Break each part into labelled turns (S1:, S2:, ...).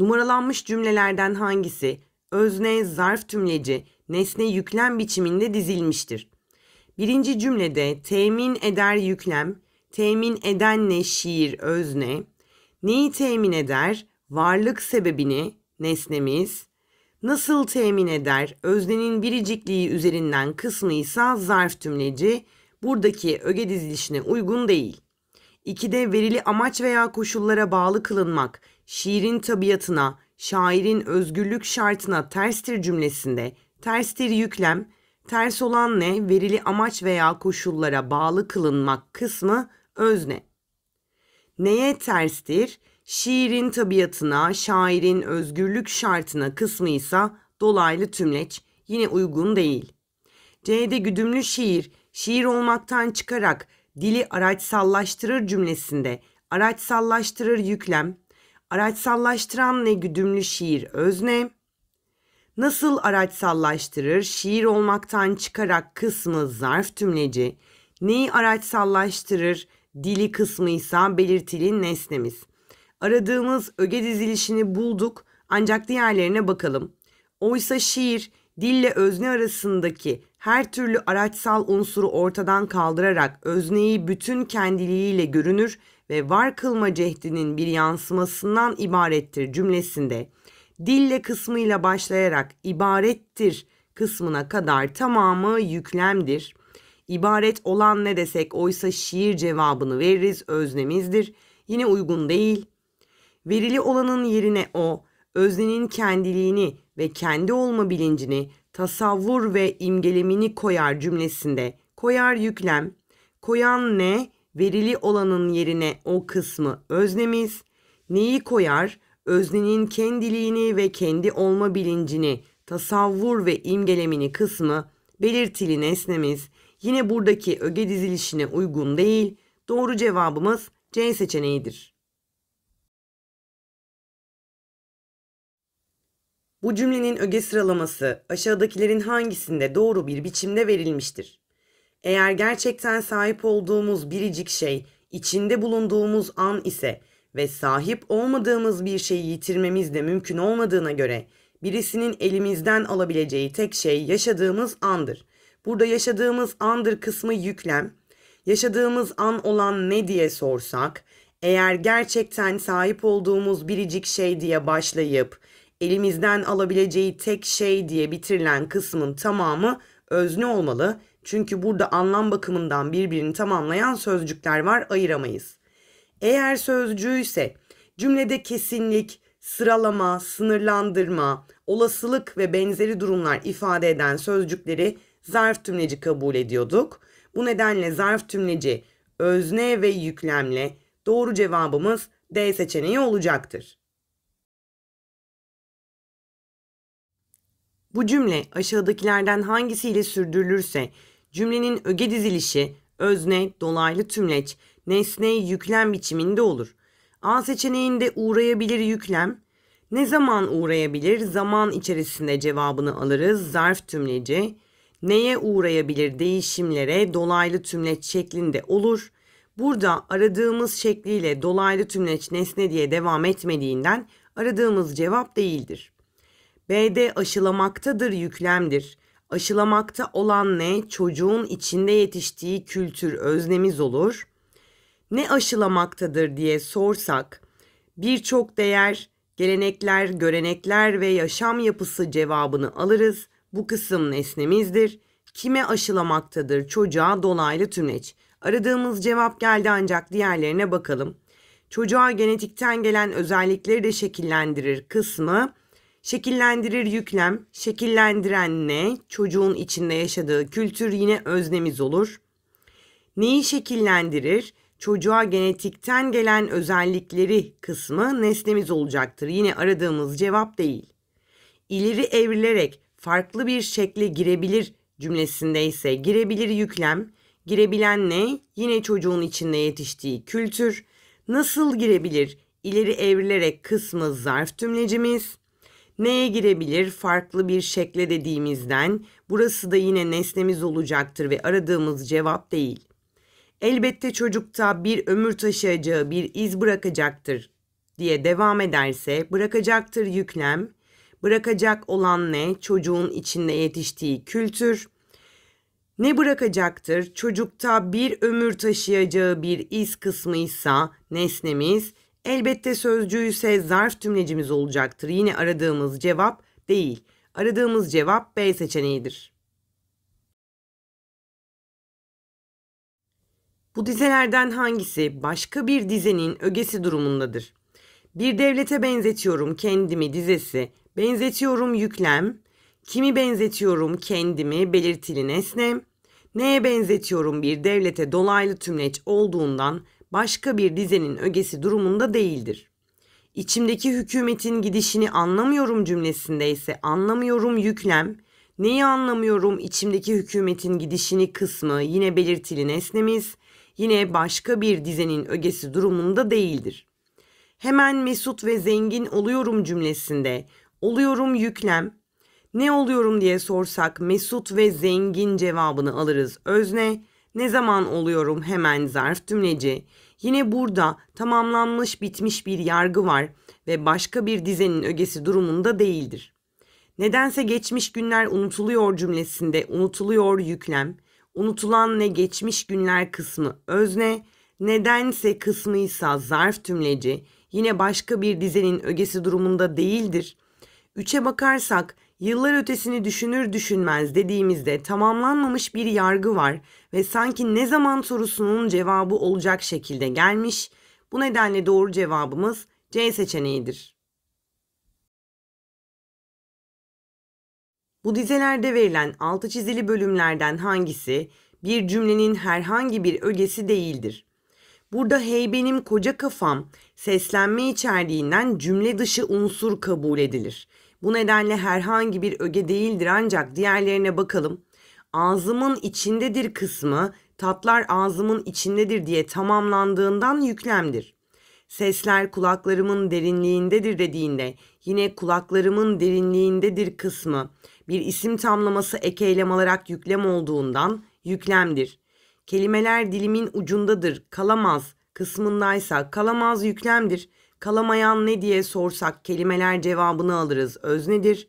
S1: Numaralanmış cümlelerden hangisi özne, zarf tümleci, nesne yüklem biçiminde dizilmiştir? Birinci cümlede temin eder yüklem, temin eden ne şiir özne, neyi temin eder? Varlık sebebini nesnemiz, nasıl temin eder? Öznenin biricikliği üzerinden kısmı ise zarf tümleci, buradaki öge dizilişine uygun değil. 2'de verili amaç veya koşullara bağlı kılınmak şiirin tabiatına, şairin özgürlük şartına terstir cümlesinde terstir yüklem, ters olan ne verili amaç veya koşullara bağlı kılınmak kısmı özne. Neye terstir? Şiirin tabiatına, şairin özgürlük şartına kısmı ise dolaylı tümleç yine uygun değil. C'de güdümlü şiir, şiir olmaktan çıkarak dili araçsallaştırır cümlesinde araçsallaştırır yüklem, Araçsallaştıran ne güdümlü şiir özne? Nasıl araçsallaştırır şiir olmaktan çıkarak kısmı zarf tümleci, neyi araçsallaştırır dili kısmıysa belirtili nesnemiz. Aradığımız öge dizilişini bulduk ancak diğerlerine bakalım. Oysa şiir dille özne arasındaki her türlü araçsal unsuru ortadan kaldırarak özneyi bütün kendiliğiyle görünür ve var kılma cehdinin bir yansımasından ibarettir cümlesinde dille kısmıyla başlayarak ibarettir kısmına kadar tamamı yüklemdir. İbaret olan ne desek oysa şiir cevabını veririz öznemizdir. Yine uygun değil. Verili olanın yerine o, öznenin kendiliğini ve kendi olma bilincini tasavvur ve imgelemini koyar cümlesinde. Koyar yüklem, koyan ne verili olanın yerine o kısmı öznemiz, neyi koyar, öznenin kendiliğini ve kendi olma bilincini, tasavvur ve imgelemini kısmı, belirtili nesnemiz, yine buradaki öge dizilişine uygun değil, doğru cevabımız C seçeneğidir. Bu cümlenin öge sıralaması aşağıdakilerin hangisinde doğru bir biçimde verilmiştir? Eğer gerçekten sahip olduğumuz biricik şey içinde bulunduğumuz an ise ve sahip olmadığımız bir şeyi yitirmemiz de mümkün olmadığına göre birisinin elimizden alabileceği tek şey yaşadığımız andır. Burada yaşadığımız andır kısmı yüklem. Yaşadığımız an olan ne diye sorsak, eğer gerçekten sahip olduğumuz biricik şey diye başlayıp elimizden alabileceği tek şey diye bitirilen kısmın tamamı özne olmalı çünkü burada anlam bakımından birbirini tamamlayan sözcükler var ayıramayız. Eğer sözcüğü ise cümlede kesinlik, sıralama, sınırlandırma, olasılık ve benzeri durumlar ifade eden sözcükleri zarf tümleci kabul ediyorduk. Bu nedenle zarf tümleci özne ve yüklemle doğru cevabımız D seçeneği olacaktır. Bu cümle aşağıdakilerden hangisiyle sürdürülürse cümlenin öge dizilişi özne, dolaylı tümleç, nesne, yüklem biçiminde olur. A seçeneğinde uğrayabilir yüklem, ne zaman uğrayabilir zaman içerisinde cevabını alırız zarf tümleci, neye uğrayabilir değişimlere dolaylı tümleç şeklinde olur. Burada aradığımız şekliyle dolaylı tümleç nesne diye devam etmediğinden aradığımız cevap değildir. B'de aşılamaktadır yüklemdir. Aşılamakta olan ne çocuğun içinde yetiştiği kültür öznemiz olur. Ne aşılamaktadır diye sorsak birçok değer, gelenekler, görenekler ve yaşam yapısı cevabını alırız. Bu kısım nesnemizdir. Kime aşılamaktadır çocuğa dolaylı tümleç. Aradığımız cevap geldi ancak diğerlerine bakalım. Çocuğa genetikten gelen özellikleri de şekillendirir kısmı Şekillendirir yüklem, şekillendiren ne? Çocuğun içinde yaşadığı kültür yine öznemiz olur. Neyi şekillendirir? Çocuğa genetikten gelen özellikleri kısmı nesnemiz olacaktır. Yine aradığımız cevap değil. İleri evrilerek farklı bir şekle girebilir cümlesinde ise girebilir yüklem, girebilen ne? Yine çocuğun içinde yetiştiği kültür. Nasıl girebilir? İleri evrilerek kısmı zarf tümlecimiz. N'ye girebilir farklı bir şekle dediğimizden burası da yine nesnemiz olacaktır ve aradığımız cevap değil. Elbette çocukta bir ömür taşıyacağı bir iz bırakacaktır diye devam ederse bırakacaktır yüklem, bırakacak olan ne çocuğun içinde yetiştiği kültür, ne bırakacaktır çocukta bir ömür taşıyacağı bir iz kısmıysa nesnemiz Elbette sözcüğü ise zarf tümlecimiz olacaktır. Yine aradığımız cevap değil. Aradığımız cevap B seçeneğidir. Bu dizelerden hangisi başka bir dizenin ögesi durumundadır? Bir devlete benzetiyorum kendimi dizesi, benzetiyorum yüklem, kimi benzetiyorum kendimi belirtili nesne, neye benzetiyorum bir devlete dolaylı tümleç olduğundan başka bir dizenin ögesi durumunda değildir. İçimdeki hükümetin gidişini anlamıyorum cümlesinde ise anlamıyorum yüklem, neyi anlamıyorum içimdeki hükümetin gidişini kısmı yine belirtili nesnemiz, yine başka bir dizenin ögesi durumunda değildir. Hemen mesut ve zengin oluyorum cümlesinde oluyorum yüklem, ne oluyorum diye sorsak mesut ve zengin cevabını alırız özne, ne zaman oluyorum hemen zarf tümleci. Yine burada tamamlanmış bitmiş bir yargı var ve başka bir dizenin ögesi durumunda değildir. Nedense geçmiş günler unutuluyor cümlesinde unutuluyor yüklem, unutulan ne geçmiş günler kısmı özne, nedense kısmıysa zarf tümleci, yine başka bir dizenin ögesi durumunda değildir. Üçe bakarsak Yıllar ötesini düşünür düşünmez dediğimizde tamamlanmamış bir yargı var ve sanki ne zaman sorusunun cevabı olacak şekilde gelmiş. Bu nedenle doğru cevabımız C seçeneğidir. Bu dizelerde verilen altı çizili bölümlerden hangisi bir cümlenin herhangi bir ögesi değildir? Burada hey benim koca kafam seslenme içerdiğinden cümle dışı unsur kabul edilir. Bu nedenle herhangi bir öge değildir ancak diğerlerine bakalım. Ağzımın içindedir kısmı tatlar ağzımın içindedir diye tamamlandığından yüklemdir. Sesler kulaklarımın derinliğindedir dediğinde yine kulaklarımın derinliğindedir kısmı bir isim tamlaması ekeylem olarak yüklem olduğundan yüklemdir. Kelimeler dilimin ucundadır, kalamaz kısmındaysa kalamaz yüklemdir. Kalamayan ne diye sorsak kelimeler cevabını alırız öznedir.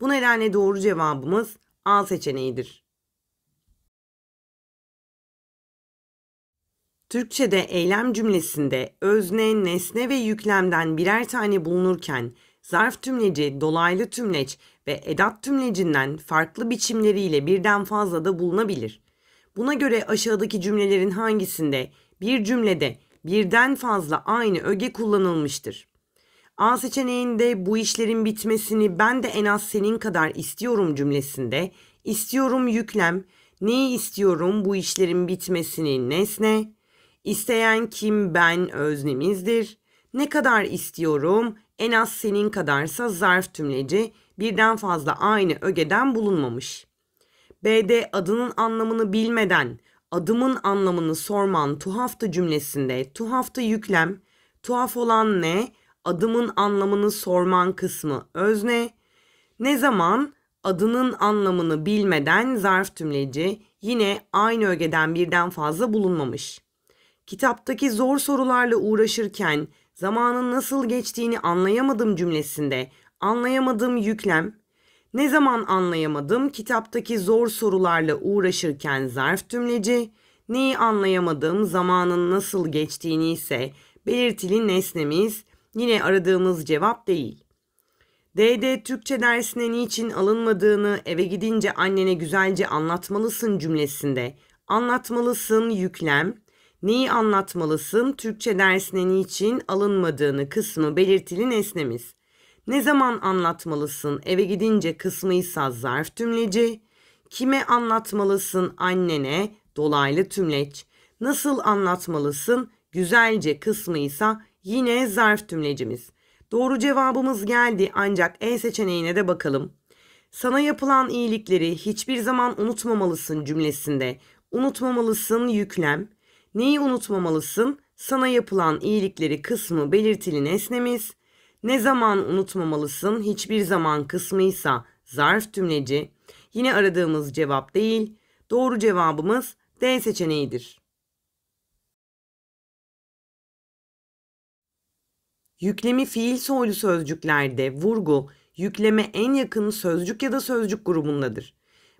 S1: Bu nedenle doğru cevabımız A seçeneğidir. Türkçe'de eylem cümlesinde özne, nesne ve yüklemden birer tane bulunurken zarf tümleci, dolaylı tümleç ve edat tümlecinden farklı biçimleriyle birden fazla da bulunabilir. Buna göre aşağıdaki cümlelerin hangisinde bir cümlede birden fazla aynı öge kullanılmıştır. A seçeneğinde bu işlerin bitmesini ben de en az senin kadar istiyorum cümlesinde istiyorum yüklem, neyi istiyorum bu işlerin bitmesini nesne, isteyen kim ben öznemizdir, ne kadar istiyorum en az senin kadarsa zarf tümleci birden fazla aynı ögeden bulunmamış. B'de adının anlamını bilmeden adımın anlamını sorman tuhaftı cümlesinde tuhaftı yüklem, tuhaf olan ne, adımın anlamını sorman kısmı özne, ne zaman adının anlamını bilmeden zarf tümleci yine aynı ögeden birden fazla bulunmamış. Kitaptaki zor sorularla uğraşırken zamanın nasıl geçtiğini anlayamadım cümlesinde anlayamadığım yüklem ne zaman anlayamadım kitaptaki zor sorularla uğraşırken zarf tümleci, neyi anlayamadım zamanın nasıl geçtiğini ise belirtili nesnemiz yine aradığımız cevap değil. DD Türkçe dersine niçin alınmadığını eve gidince annene güzelce anlatmalısın cümlesinde anlatmalısın yüklem, neyi anlatmalısın Türkçe dersine niçin alınmadığını kısmı belirtili nesnemiz. Ne zaman anlatmalısın eve gidince kısmıysa zarf tümleci. Kime anlatmalısın annene dolaylı tümleç. Nasıl anlatmalısın güzelce kısmıysa yine zarf tümlecimiz. Doğru cevabımız geldi ancak E seçeneğine de bakalım. Sana yapılan iyilikleri hiçbir zaman unutmamalısın cümlesinde. Unutmamalısın yüklem. Neyi unutmamalısın? Sana yapılan iyilikleri kısmı belirtili nesnemiz. Ne zaman unutmamalısın hiçbir zaman kısmıysa zarf tümleci. Yine aradığımız cevap değil. Doğru cevabımız D seçeneğidir. Yüklemi fiil soylu sözcüklerde vurgu yükleme en yakın sözcük ya da sözcük grubundadır.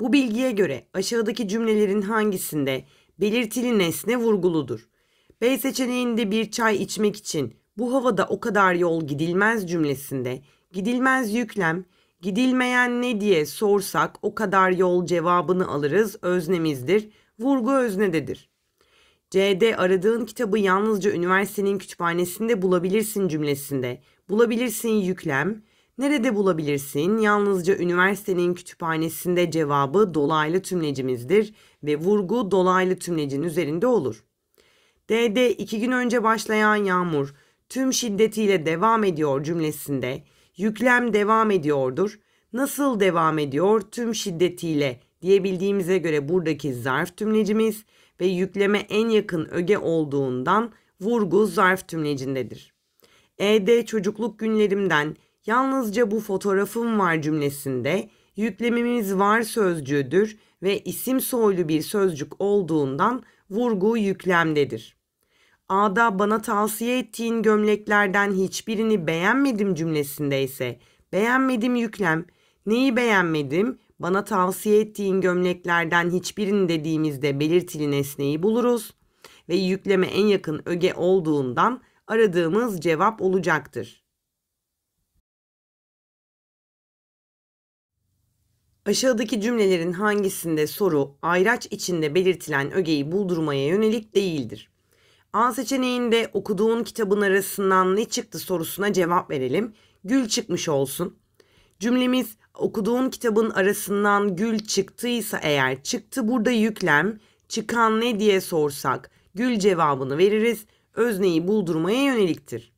S1: Bu bilgiye göre aşağıdaki cümlelerin hangisinde belirtili nesne vurguludur? B seçeneğinde bir çay içmek için bu havada o kadar yol gidilmez cümlesinde gidilmez yüklem, gidilmeyen ne diye sorsak o kadar yol cevabını alırız öznemizdir, vurgu öznededir. CD aradığın kitabı yalnızca üniversitenin kütüphanesinde bulabilirsin cümlesinde. Bulabilirsin yüklem, nerede bulabilirsin yalnızca üniversitenin kütüphanesinde cevabı dolaylı tümlecimizdir ve vurgu dolaylı tümlecin üzerinde olur. DD iki gün önce başlayan yağmur tüm şiddetiyle devam ediyor cümlesinde yüklem devam ediyordur. Nasıl devam ediyor tüm şiddetiyle diyebildiğimize göre buradaki zarf tümlecimiz ve yükleme en yakın öge olduğundan vurgu zarf tümlecindedir. E'de çocukluk günlerimden yalnızca bu fotoğrafım var cümlesinde yüklemimiz var sözcüğüdür ve isim soylu bir sözcük olduğundan vurgu yüklemdedir. A'da bana tavsiye ettiğin gömleklerden hiçbirini beğenmedim cümlesinde ise beğenmedim yüklem, neyi beğenmedim, bana tavsiye ettiğin gömleklerden hiçbirini dediğimizde belirtili nesneyi buluruz ve yükleme en yakın öge olduğundan aradığımız cevap olacaktır. Aşağıdaki cümlelerin hangisinde soru ayraç içinde belirtilen ögeyi buldurmaya yönelik değildir? A seçeneğinde okuduğun kitabın arasından ne çıktı sorusuna cevap verelim. Gül çıkmış olsun. Cümlemiz okuduğun kitabın arasından gül çıktıysa eğer çıktı burada yüklem çıkan ne diye sorsak gül cevabını veririz. Özneyi buldurmaya yöneliktir.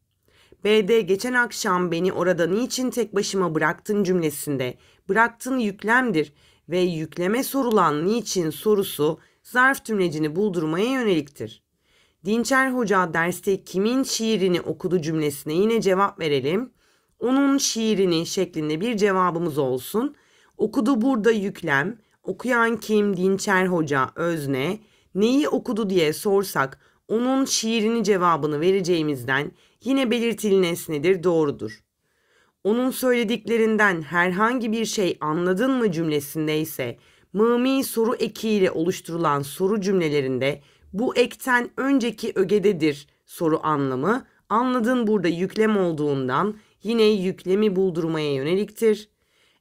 S1: B'de geçen akşam beni orada niçin tek başıma bıraktın cümlesinde bıraktın yüklemdir ve yükleme sorulan niçin sorusu zarf tümlecini buldurmaya yöneliktir. Dinçer Hoca derste kimin şiirini okudu cümlesine yine cevap verelim. Onun şiirini şeklinde bir cevabımız olsun. Okudu burada yüklem. Okuyan kim? Dinçer Hoca, özne. Neyi okudu diye sorsak onun şiirini cevabını vereceğimizden yine belirtili nesnedir doğrudur. Onun söylediklerinden herhangi bir şey anladın mı cümlesinde ise mımi soru ekiyle oluşturulan soru cümlelerinde bu ekten önceki ögededir soru anlamı. Anladın burada yüklem olduğundan yine yüklemi buldurmaya yöneliktir.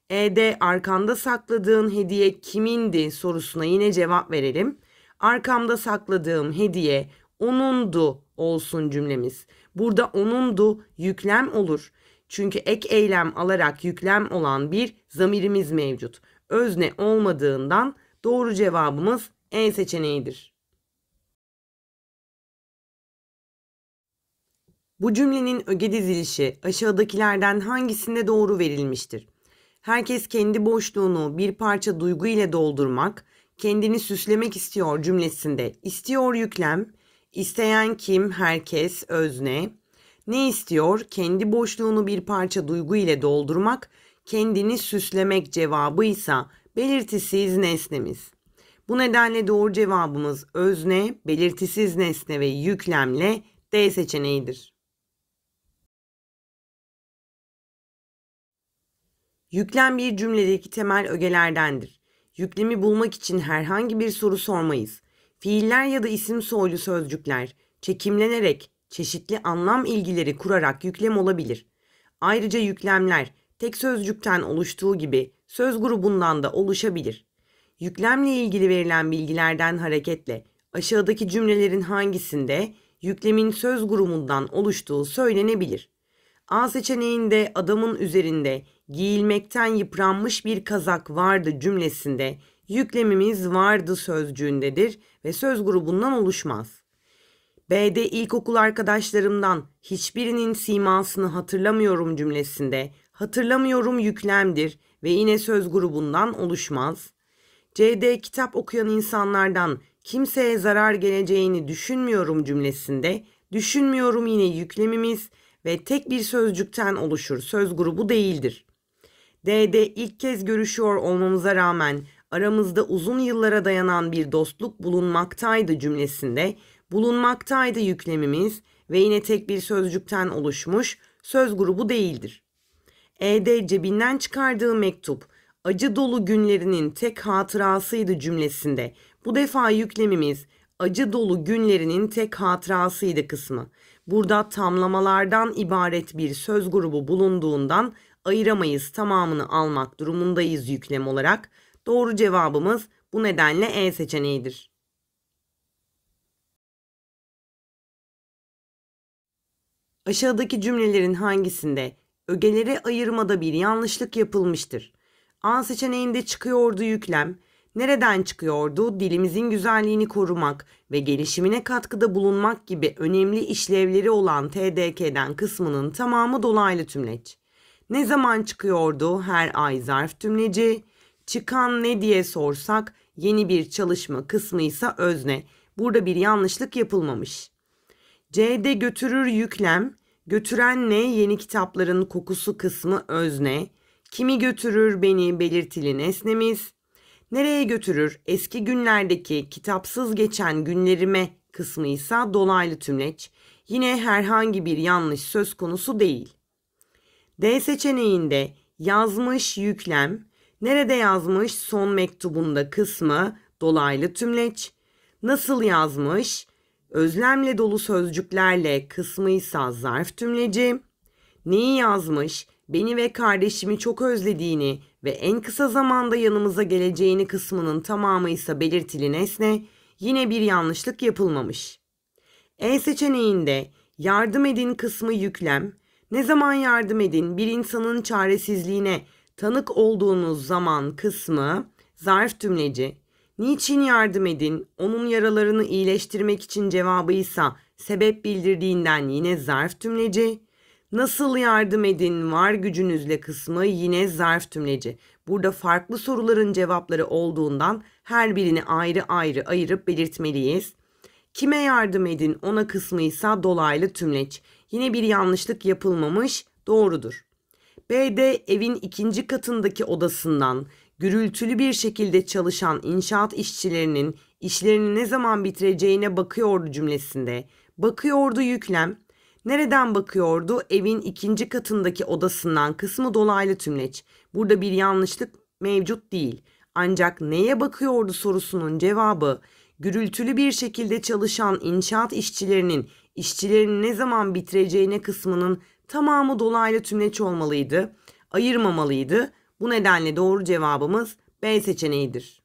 S1: E'de arkanda sakladığın hediye kimindi sorusuna yine cevap verelim. Arkamda sakladığım hediye onundu olsun cümlemiz. Burada onundu yüklem olur. Çünkü ek eylem alarak yüklem olan bir zamirimiz mevcut. Özne olmadığından doğru cevabımız E seçeneğidir. Bu cümlenin öge dizilişi aşağıdakilerden hangisinde doğru verilmiştir? Herkes kendi boşluğunu bir parça duygu ile doldurmak, kendini süslemek istiyor cümlesinde istiyor yüklem, isteyen kim, herkes, özne, ne istiyor? Kendi boşluğunu bir parça duygu ile doldurmak, kendini süslemek cevabı ise belirtisiz nesnemiz. Bu nedenle doğru cevabımız özne, belirtisiz nesne ve yüklemle D seçeneğidir. Yüklem bir cümledeki temel ögelerdendir. Yüklemi bulmak için herhangi bir soru sormayız. Fiiller ya da isim soylu sözcükler çekimlenerek çeşitli anlam ilgileri kurarak yüklem olabilir. Ayrıca yüklemler tek sözcükten oluştuğu gibi söz grubundan da oluşabilir. Yüklemle ilgili verilen bilgilerden hareketle aşağıdaki cümlelerin hangisinde yüklemin söz grubundan oluştuğu söylenebilir. A seçeneğinde adamın üzerinde giyilmekten yıpranmış bir kazak vardı cümlesinde yüklemimiz vardı sözcüğündedir ve söz grubundan oluşmaz. B'de ilkokul arkadaşlarımdan hiçbirinin simasını hatırlamıyorum cümlesinde hatırlamıyorum yüklemdir ve yine söz grubundan oluşmaz. C'de kitap okuyan insanlardan kimseye zarar geleceğini düşünmüyorum cümlesinde düşünmüyorum yine yüklemimiz ve tek bir sözcükten oluşur söz grubu değildir. D'de ilk kez görüşüyor olmamıza rağmen aramızda uzun yıllara dayanan bir dostluk bulunmaktaydı cümlesinde bulunmaktaydı yüklemimiz ve yine tek bir sözcükten oluşmuş söz grubu değildir. E'de cebinden çıkardığı mektup acı dolu günlerinin tek hatırasıydı cümlesinde. Bu defa yüklemimiz acı dolu günlerinin tek hatırasıydı kısmı. Burada tamlamalardan ibaret bir söz grubu bulunduğundan ayıramayız tamamını almak durumundayız yüklem olarak. Doğru cevabımız bu nedenle E seçeneğidir. Aşağıdaki cümlelerin hangisinde ögeleri ayırmada bir yanlışlık yapılmıştır? A seçeneğinde çıkıyordu yüklem, nereden çıkıyordu dilimizin güzelliğini korumak ve gelişimine katkıda bulunmak gibi önemli işlevleri olan TDK'den kısmının tamamı dolaylı tümleç. Ne zaman çıkıyordu her ay zarf tümleci? Çıkan ne diye sorsak yeni bir çalışma kısmıysa özne. Burada bir yanlışlık yapılmamış. C'de götürür yüklem, götüren ne yeni kitapların kokusu kısmı özne. Kimi götürür beni belirtili nesnemiz. Nereye götürür eski günlerdeki kitapsız geçen günlerime kısmıysa dolaylı tümleç. Yine herhangi bir yanlış söz konusu değil. D seçeneğinde yazmış yüklem, nerede yazmış son mektubunda kısmı dolaylı tümleç, nasıl yazmış özlemle dolu sözcüklerle kısmıysa zarf tümleci, neyi yazmış beni ve kardeşimi çok özlediğini ve en kısa zamanda yanımıza geleceğini kısmının tamamı ise belirtili nesne, yine bir yanlışlık yapılmamış. E seçeneğinde yardım edin kısmı yüklem, ne zaman yardım edin bir insanın çaresizliğine tanık olduğunuz zaman kısmı zarf tümleci. Niçin yardım edin onun yaralarını iyileştirmek için cevabıysa sebep bildirdiğinden yine zarf tümleci. Nasıl yardım edin var gücünüzle kısmı yine zarf tümleci. Burada farklı soruların cevapları olduğundan her birini ayrı ayrı ayırıp belirtmeliyiz. Kime yardım edin ona kısmıysa dolaylı tümleç. Yine bir yanlışlık yapılmamış, doğrudur. B'de de evin ikinci katındaki odasından gürültülü bir şekilde çalışan inşaat işçilerinin işlerini ne zaman bitireceğine bakıyordu cümlesinde. Bakıyordu yüklem. Nereden bakıyordu? Evin ikinci katındaki odasından kısmı dolaylı tümleç. Burada bir yanlışlık mevcut değil. Ancak neye bakıyordu sorusunun cevabı gürültülü bir şekilde çalışan inşaat işçilerinin işçilerin ne zaman bitireceğine kısmının tamamı dolaylı tümleç olmalıydı, ayırmamalıydı. Bu nedenle doğru cevabımız B seçeneğidir.